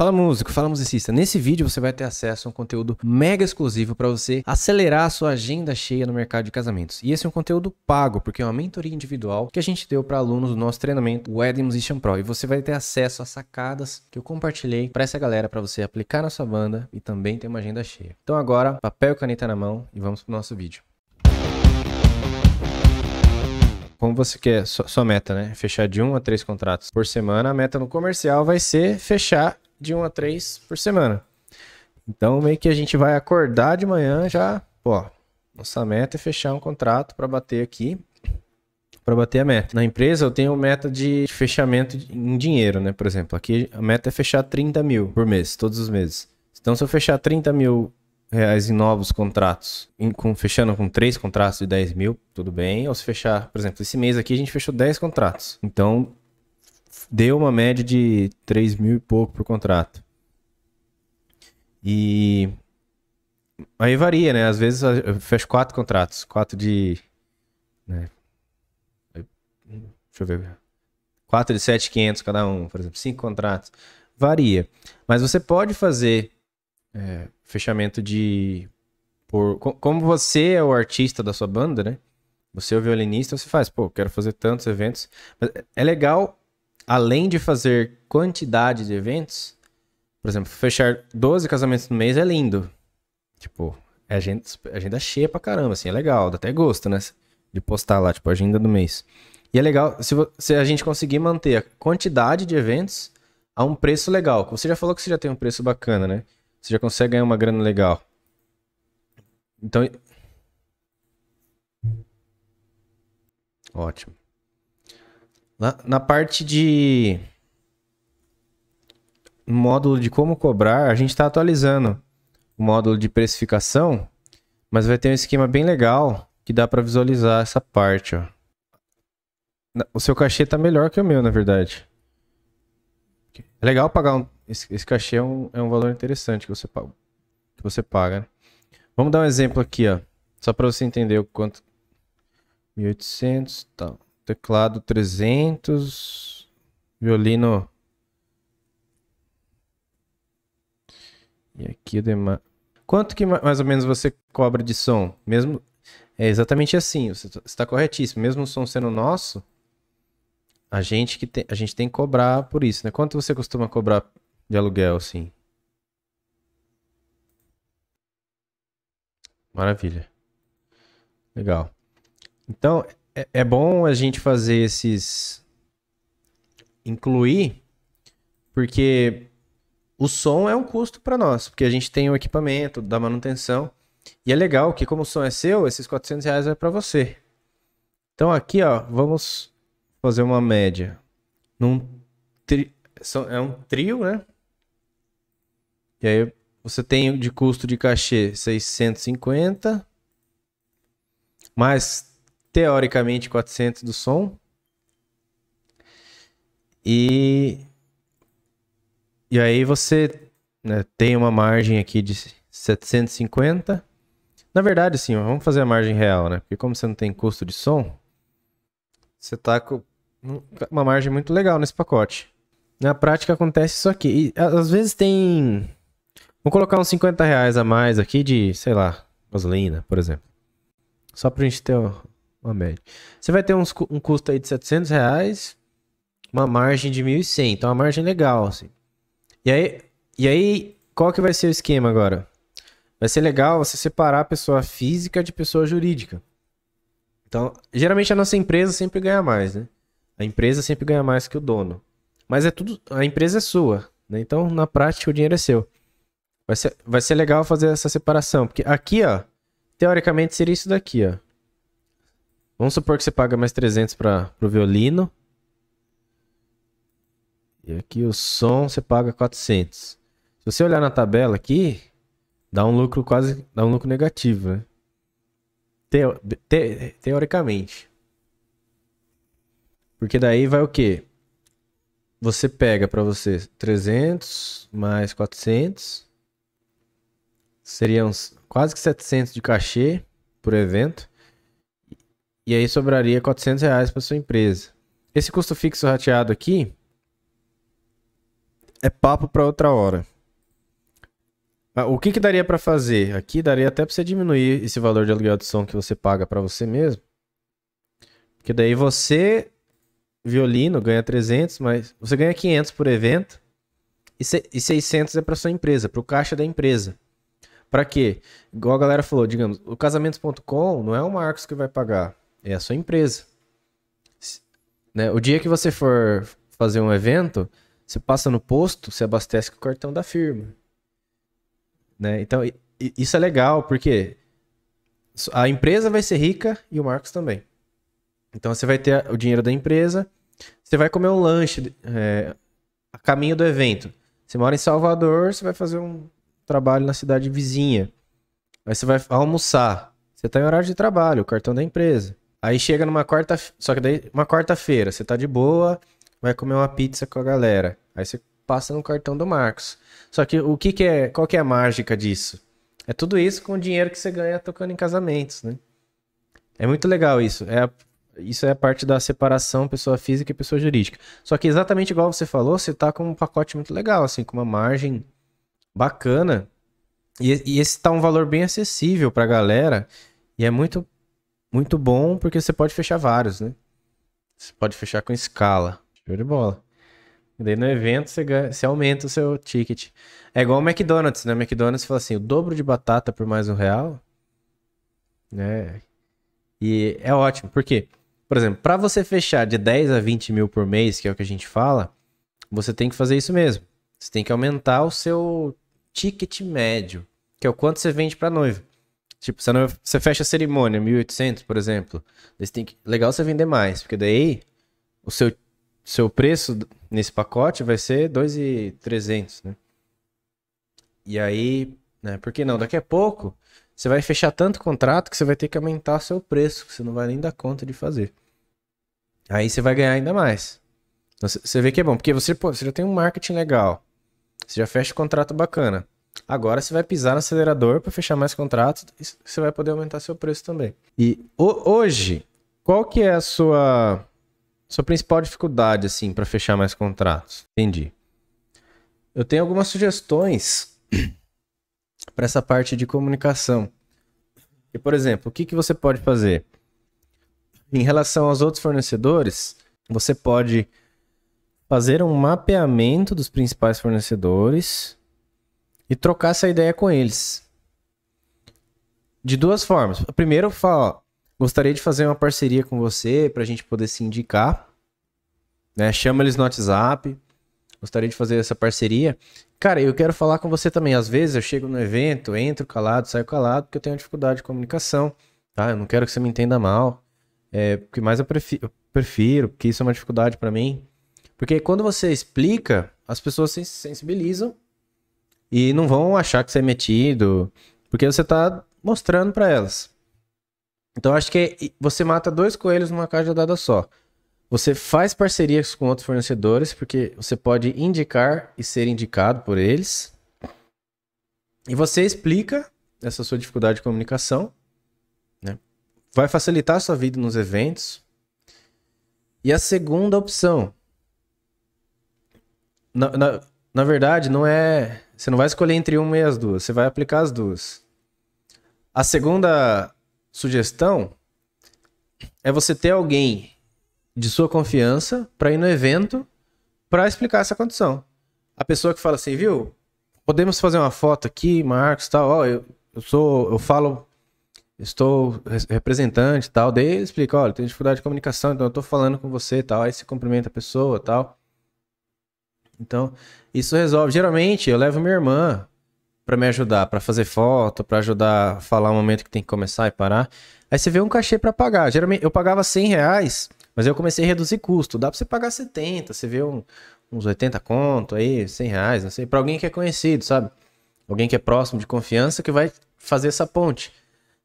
Fala músico, fala musicista. Nesse vídeo você vai ter acesso a um conteúdo mega exclusivo para você acelerar a sua agenda cheia no mercado de casamentos. E esse é um conteúdo pago, porque é uma mentoria individual que a gente deu para alunos do nosso treinamento Wedding Musician Pro. E você vai ter acesso a sacadas que eu compartilhei para essa galera para você aplicar na sua banda e também ter uma agenda cheia. Então agora, papel e caneta na mão e vamos pro nosso vídeo. como você quer, sua, meta, né? Fechar de um a três contratos por semana. A meta no comercial vai ser fechar de 1 a 3 por semana. Então, meio que a gente vai acordar de manhã já, pô, nossa meta é fechar um contrato para bater aqui, para bater a meta. Na empresa, eu tenho meta de fechamento em dinheiro, né? Por exemplo, aqui a meta é fechar 30 mil por mês, todos os meses. Então, se eu fechar 30 mil reais em novos contratos, em, com, fechando com três contratos de 10 mil, tudo bem. Ou se fechar, por exemplo, esse mês aqui a gente fechou 10 contratos. Então, deu uma média de 3 mil e pouco por contrato. E aí varia, né? Às vezes eu fecho quatro contratos, quatro de. Né? Deixa eu ver. Quatro de 7,500 cada um, por exemplo, cinco contratos. Varia. Mas você pode fazer é, fechamento de. Por, como você é o artista da sua banda, né? Você é o violinista, você faz, pô, quero fazer tantos eventos. Mas é, é legal além de fazer quantidade de eventos, por exemplo, fechar 12 casamentos no mês é lindo. Tipo, é agenda, é agenda cheia pra caramba, assim, é legal, dá até gosto, né? De postar lá, tipo, agenda do mês. E é legal se, se a gente conseguir manter a quantidade de eventos a um preço legal. Você já falou que você já tem um preço bacana, né? Você já consegue ganhar uma grana legal. Então. Ótimo. Na, na parte de módulo de como cobrar, a gente está atualizando o módulo de precificação, mas vai ter um esquema bem legal que dá para visualizar essa parte. Ó. O seu cachê está melhor que o meu, na verdade. É legal pagar um... Esse, esse cachê é um, é um valor interessante que você paga. Que você paga né? Vamos dar um exemplo aqui, ó. Só para você entender o quanto... 1.800 tal. Tá teclado 300, violino. E aqui o demais. Quanto que mais ou menos você cobra de som? Mesmo é exatamente assim, você está tá corretíssimo. Mesmo o som sendo nosso, a gente que tem, a gente tem que cobrar por isso, né? Quanto você costuma cobrar de aluguel, assim? Maravilha. Legal. Então, é, é, bom a gente fazer esses. incluir, porque o som é um custo para nós, porque a gente tem o equipamento da manutenção. E é legal que, como o som é seu, esses 400 reais é para você. Então aqui, ó, vamos fazer uma média. Num tri... É um trio, né? E aí você tem de custo de cachê 650, mais teoricamente 400 do som. E, e aí você né, tem uma margem aqui de 750. Na verdade, sim, vamos fazer a margem real, né? Porque como você não tem custo de som, você tá com uma margem muito legal nesse pacote. Na prática acontece isso aqui. E, às vezes tem... Vou colocar uns 50 reais a mais aqui de, sei lá, gasolina, por exemplo. Só pra gente ter uma média. Você vai ter uns, um custo aí de 700 reais, uma margem de 1.100. Então, é uma margem legal, assim. E aí, e aí, qual que vai ser o esquema agora? Vai ser legal você separar a pessoa física de pessoa jurídica. Então, geralmente a nossa empresa sempre ganha mais, né? A empresa sempre ganha mais que o dono. Mas é tudo, a empresa é sua, né? Então, na prática, o dinheiro é seu. Vai ser, vai ser legal fazer essa separação, porque aqui, ó, teoricamente seria isso daqui, ó. Vamos supor que você paga mais 300 para o violino. E aqui o som você paga 400. Se você olhar na tabela aqui, dá um lucro quase, dá um lucro negativo, né? te, teoricamente. Porque daí vai o quê? Você pega para você 300 mais 400. Seriam quase que 700 de cachê por evento. E aí sobraria 400 reais para sua empresa. Esse custo fixo rateado aqui é papo para outra hora. Ah, o que, que daria para fazer? Aqui daria até para você diminuir esse valor de aluguel de som que você paga para você mesmo. Porque daí você, violino, ganha 300, mas você ganha 500 por evento e 600 é para sua empresa, para o caixa da empresa. Para quê? Igual a galera falou, digamos, o casamentos.com não é o Marcos que vai pagar é a sua empresa. Né? O dia que você for fazer um evento, você passa no posto, você abastece com o cartão da firma. Né? Então, isso é legal, porque a empresa vai ser rica e o Marcos também. Então, você vai ter o dinheiro da empresa, você vai comer um lanche é, a caminho do evento. Você mora em Salvador, você vai fazer um trabalho na cidade vizinha. Aí você vai almoçar. Você está em horário de trabalho, o cartão da empresa. Aí chega numa quarta, só que daí uma quarta-feira, você tá de boa, vai comer uma pizza com a galera. Aí você passa no cartão do Marcos. Só que o que, que é, qual que é a mágica disso? É tudo isso com o dinheiro que você ganha tocando em casamentos, né? É muito legal isso. É a, isso é a parte da separação pessoa física e pessoa jurídica. Só que exatamente igual você falou, você tá com um pacote muito legal, assim, com uma margem bacana. E, e esse tá um valor bem acessível pra galera. E é muito muito bom, porque você pode fechar vários, né? Você pode fechar com escala. Show de bola. E daí no evento você, ganha, você aumenta o seu ticket. É igual o McDonald's, né? O McDonald's fala assim, o dobro de batata por mais um real. Né? E é ótimo, porque, por exemplo, para você fechar de 10 a 20 mil por mês, que é o que a gente fala, você tem que fazer isso mesmo. Você tem que aumentar o seu ticket médio, que é o quanto você vende para noiva. Tipo, você, não, você fecha a cerimônia, 1.800, por exemplo. Você tem que, legal você vender mais, porque daí o seu, seu preço nesse pacote vai ser 2.300, né? E aí, né, por que não? Daqui a pouco você vai fechar tanto contrato que você vai ter que aumentar seu preço, que você não vai nem dar conta de fazer. Aí você vai ganhar ainda mais. Então, você vê que é bom, porque você, pô, você já tem um marketing legal, você já fecha o um contrato bacana. Agora você vai pisar no acelerador para fechar mais contratos e você vai poder aumentar seu preço também. E hoje, qual que é a sua sua principal dificuldade assim para fechar mais contratos? Entendi. Eu tenho algumas sugestões para essa parte de comunicação. E por exemplo, o que que você pode fazer? Em relação aos outros fornecedores, você pode fazer um mapeamento dos principais fornecedores e trocar essa ideia com eles. De duas formas. Primeiro, eu falo, ó, gostaria de fazer uma parceria com você para a gente poder se indicar. Né? Chama eles no WhatsApp. Gostaria de fazer essa parceria. Cara, eu quero falar com você também. Às vezes eu chego no evento, entro calado, saio calado, porque eu tenho dificuldade de comunicação. Tá? Eu não quero que você me entenda mal. É, porque mais eu prefiro, eu prefiro, porque isso é uma dificuldade para mim. Porque quando você explica, as pessoas se sensibilizam e não vão achar que você é metido, porque você tá mostrando para elas. Então acho que você mata dois coelhos numa dada só. Você faz parcerias com outros fornecedores, porque você pode indicar e ser indicado por eles. E você explica essa sua dificuldade de comunicação. Né? Vai facilitar a sua vida nos eventos. E a segunda opção. Na, na, na verdade, não é você não vai escolher entre uma e as duas, você vai aplicar as duas. A segunda sugestão é você ter alguém de sua confiança para ir no evento para explicar essa condição. A pessoa que fala assim, viu? Podemos fazer uma foto aqui, Marcos, tal. Ó, eu, eu sou, eu falo, estou representante, tal. Daí ele explica, olha, tenho dificuldade de comunicação, então eu estou falando com você, tal. Aí se cumprimenta a pessoa, tal. Então, isso resolve. Geralmente, eu levo minha irmã para me ajudar, para fazer foto, para ajudar a falar o momento que tem que começar e parar. Aí você vê um cachê para pagar. Geralmente, eu pagava 100 reais, mas eu comecei a reduzir custo. Dá para você pagar 70, você vê um, uns 80 conto aí, 100 reais, não sei. Para alguém que é conhecido, sabe? Alguém que é próximo de confiança que vai fazer essa ponte.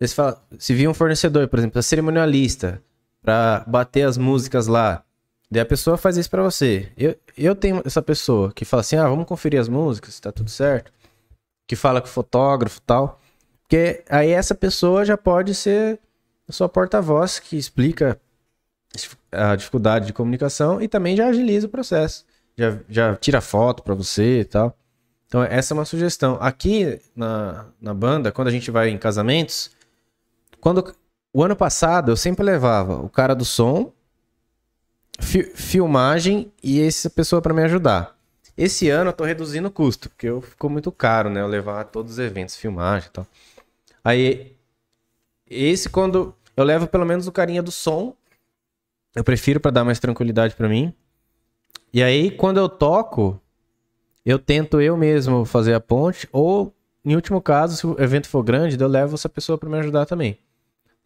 Você fala, se vir um fornecedor, por exemplo, a cerimonialista, para bater as músicas lá, Daí a pessoa faz isso para você. Eu, eu tenho essa pessoa que fala assim: ah, vamos conferir as músicas, tá tudo certo. Que fala com o fotógrafo e tal. Porque aí essa pessoa já pode ser a sua porta-voz que explica a dificuldade de comunicação e também já agiliza o processo. Já, já tira foto para você e tal. Então, essa é uma sugestão. Aqui na, na banda, quando a gente vai em casamentos, quando o ano passado eu sempre levava o cara do som fi filmagem e essa pessoa para me ajudar. Esse ano eu tô reduzindo o custo, porque eu, ficou muito caro, né? Eu levar todos os eventos, filmagem e tal. Aí, esse quando eu levo pelo menos o carinha do som, eu prefiro para dar mais tranquilidade para mim. E aí, quando eu toco, eu tento eu mesmo fazer a ponte, ou em último caso, se o evento for grande, eu levo essa pessoa para me ajudar também.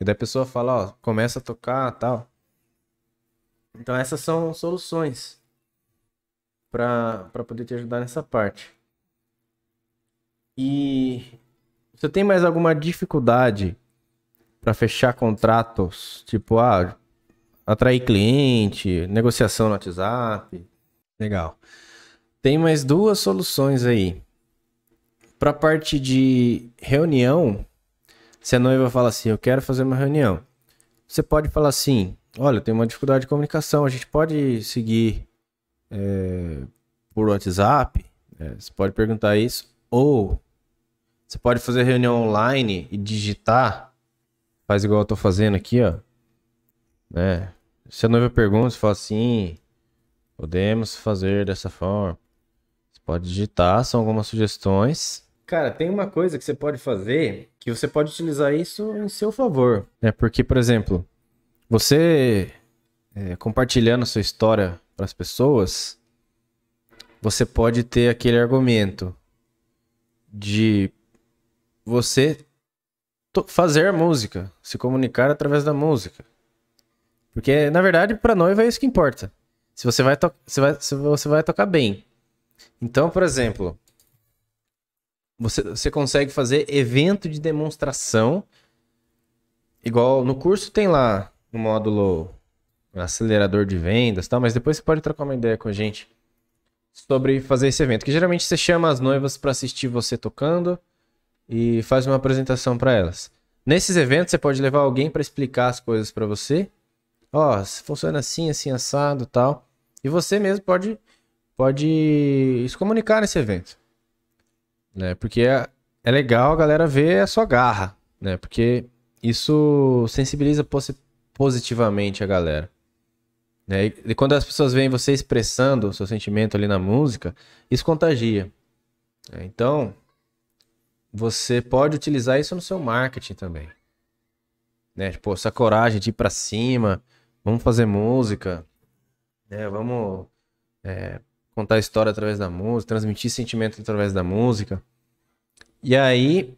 E daí a pessoa fala, ó, começa a tocar, tal. Então essas são soluções para poder te ajudar nessa parte. E você tem mais alguma dificuldade para fechar contratos? Tipo, ah, atrair cliente, negociação no WhatsApp. Legal. Tem mais duas soluções aí. Para a parte de reunião, se a noiva fala assim, eu quero fazer uma reunião, você pode falar assim, olha, tem uma dificuldade de comunicação, a gente pode seguir é, por WhatsApp, é, você pode perguntar isso, ou você pode fazer reunião online e digitar, faz igual eu tô fazendo aqui, ó, né? Se a noiva pergunta, você fala assim, podemos fazer dessa forma. Você pode digitar, são algumas sugestões. Cara, tem uma coisa que você pode fazer que você pode utilizar isso em seu favor. É porque, por exemplo, você é, compartilhando a sua história para as pessoas, você pode ter aquele argumento de você fazer música, se comunicar através da música. Porque, na verdade, para noiva é isso que importa. Se você vai, se vai, se você vai tocar bem. Então, por exemplo, você, você consegue fazer evento de demonstração. Igual no curso tem lá no módulo acelerador de vendas, tá? Mas depois você pode trocar uma ideia com a gente sobre fazer esse evento, que geralmente você chama as noivas para assistir você tocando e faz uma apresentação para elas. Nesses eventos você pode levar alguém para explicar as coisas para você. Ó, oh, funciona assim, assim assado, tal. E você mesmo pode pode se comunicar nesse evento, né? Porque é, é legal a galera ver a sua garra, né? Porque isso sensibiliza positivamente a galera. Né? E quando as pessoas veem você expressando o seu sentimento ali na música, isso contagia. Né? Então, você pode utilizar isso no seu marketing também. Né? Tipo, essa coragem de ir para cima, vamos fazer música, né? vamos é, contar história através da música, transmitir sentimento através da música. E aí,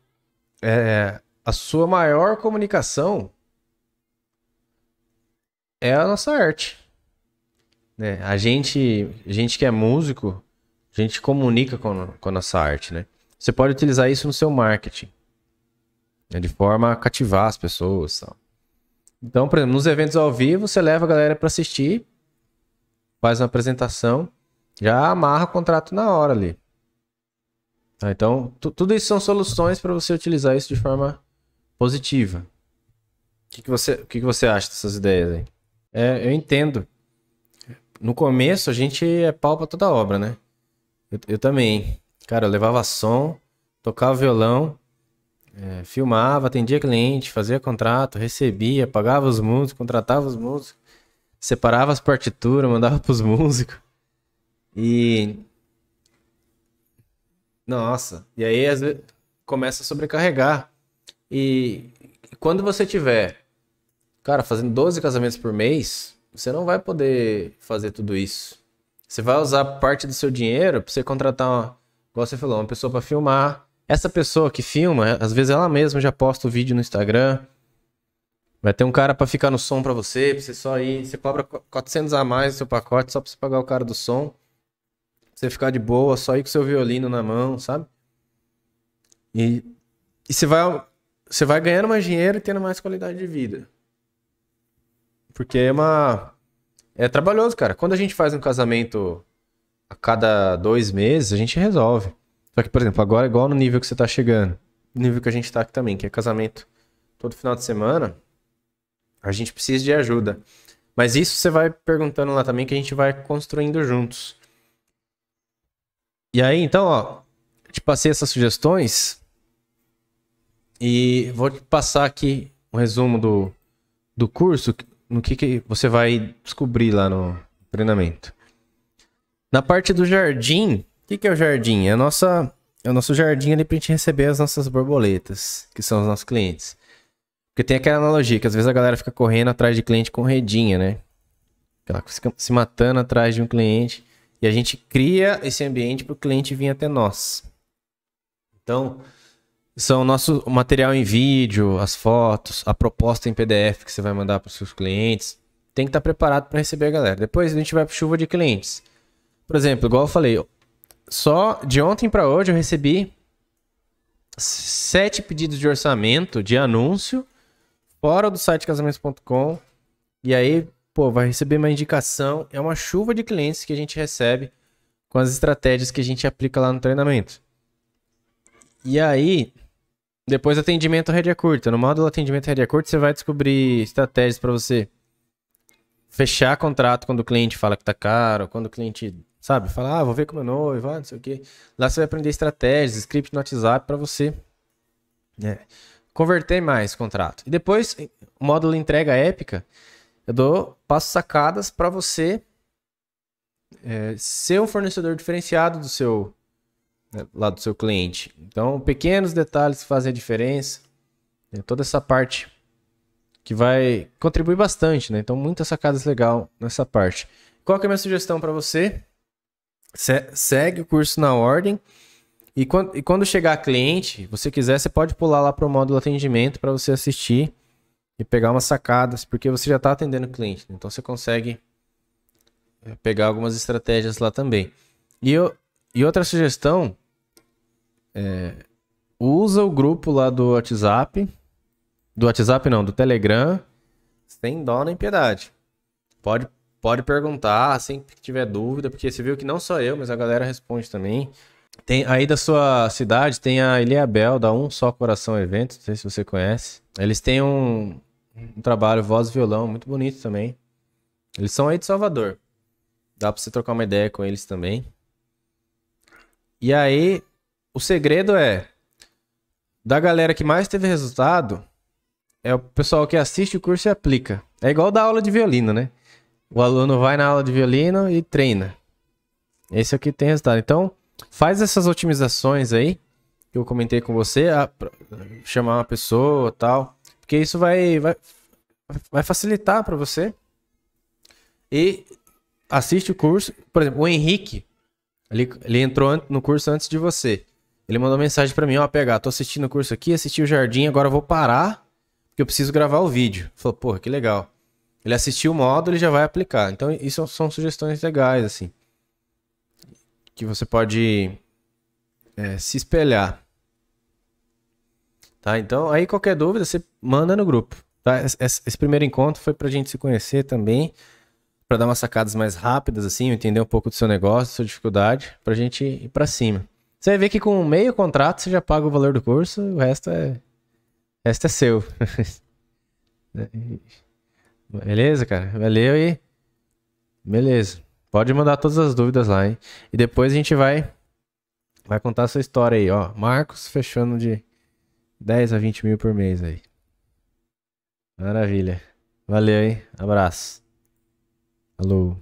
é, a sua maior comunicação é a nossa arte. Né? A, gente, a gente que é músico, a gente comunica com, com a nossa arte, né? Você pode utilizar isso no seu marketing. Né? De forma a cativar as pessoas tal. Então, por exemplo, nos eventos ao vivo, você leva a galera para assistir, faz uma apresentação, já amarra o contrato na hora ali. Tá? Então, tudo isso são soluções para você utilizar isso de forma positiva. O que, que, você, o que, que você acha dessas ideias aí? É, eu entendo. No começo a gente é pau pra toda obra, né? Eu, eu também. Cara, eu levava som, tocava violão, é, filmava, atendia cliente, fazia contrato, recebia, pagava os músicos, contratava os músicos, separava as partituras, mandava pros músicos. E. Nossa, e aí às vezes começa a sobrecarregar. E quando você tiver Cara, fazendo 12 casamentos por mês, você não vai poder fazer tudo isso. Você vai usar parte do seu dinheiro para você contratar, uma, igual você falou, uma pessoa para filmar. Essa pessoa que filma, às vezes ela mesma já posta o vídeo no Instagram. Vai ter um cara para ficar no som para você, pra você só ir. Você cobra 400 a mais no seu pacote só pra você pagar o cara do som. Pra você ficar de boa, só ir com seu violino na mão, sabe? E, e você, vai, você vai ganhando mais dinheiro e tendo mais qualidade de vida. Porque é uma. É trabalhoso, cara. Quando a gente faz um casamento a cada dois meses, a gente resolve. Só que, por exemplo, agora igual no nível que você tá chegando. No nível que a gente tá aqui também, que é casamento todo final de semana. A gente precisa de ajuda. Mas isso você vai perguntando lá também que a gente vai construindo juntos. E aí, então, ó, te passei essas sugestões e vou te passar aqui um resumo do, do curso no que, que você vai descobrir lá no treinamento. Na parte do jardim, o que, que é o jardim? É, a nossa, é o nosso jardim ali pra gente receber as nossas borboletas, que são os nossos clientes. Porque tem aquela analogia que às vezes a galera fica correndo atrás de cliente com redinha, né? Ela fica se matando atrás de um cliente e a gente cria esse ambiente para o cliente vir até nós. Então, são o nosso material em vídeo, as fotos, a proposta em PDF que você vai mandar para os seus clientes. Tem que estar tá preparado para receber a galera. Depois a gente vai para chuva de clientes. Por exemplo, igual eu falei, só de ontem para hoje eu recebi sete pedidos de orçamento de anúncio fora do site casamentos.com. E aí, pô, vai receber uma indicação. É uma chuva de clientes que a gente recebe com as estratégias que a gente aplica lá no treinamento. E aí, depois atendimento rede curta. No módulo atendimento rede curta, você vai descobrir estratégias para você fechar contrato quando o cliente fala que tá caro, quando o cliente, sabe, fala, ah, vou ver com meu noivo, ah, não sei o quê. Lá você vai aprender estratégias, script no WhatsApp para você é, converter mais contrato. E depois, o módulo entrega épica, eu dou passo sacadas para você é, ser um fornecedor diferenciado do seu né, lá do seu cliente. Então, pequenos detalhes fazem a diferença. Né, toda essa parte que vai contribuir bastante, né? Então, muitas sacadas legal nessa parte. Qual que é a minha sugestão para você? Se segue o curso na ordem. E quando, e quando chegar cliente, você quiser, você pode pular lá para o módulo atendimento para você assistir e pegar umas sacadas, porque você já está atendendo o cliente. Né? Então, você consegue é, pegar algumas estratégias lá também. E eu, e outra sugestão é, usa o grupo lá do WhatsApp, do WhatsApp não, do Telegram, sem dó nem piedade. Pode pode perguntar assim que tiver dúvida, porque você viu que não só eu, mas a galera responde também. Tem aí da sua cidade tem a Eliabel da Um Só Coração Eventos, não sei se você conhece. Eles têm um, um trabalho voz e violão muito bonito também. Eles são aí de Salvador. Dá para você trocar uma ideia com eles também. E aí, o segredo é da galera que mais teve resultado é o pessoal que assiste o curso e aplica. É igual da aula de violino, né? O aluno vai na aula de violino e treina. Esse é o que tem resultado. Então, faz essas otimizações aí que eu comentei com você, a, chamar uma pessoa, tal, porque isso vai vai, vai facilitar para você. E assiste o curso, por exemplo, o Henrique ele, ele entrou no curso antes de você. Ele mandou mensagem para mim, ó, pegar, tô assistindo o curso aqui, assisti o Jardim, agora vou parar, porque eu preciso gravar o vídeo. Falou, porra, que legal. Ele assistiu o módulo e já vai aplicar. Então, isso são sugestões legais, assim. Que você pode é, se espelhar. Tá? Então, aí qualquer dúvida, você manda no grupo. Tá? Esse primeiro encontro foi pra gente se conhecer também para dar umas sacadas mais rápidas, assim, entender um pouco do seu negócio, sua dificuldade, para a gente ir para cima. Você vai ver que com meio contrato você já paga o valor do curso, o resto é, o resto é seu. Beleza, cara? Valeu e. Beleza. Pode mandar todas as dúvidas lá, hein? E depois a gente vai vai contar a sua história aí, ó. Marcos fechando de 10 a 20 mil por mês aí. Maravilha. Valeu, hein? Abraço. Alô?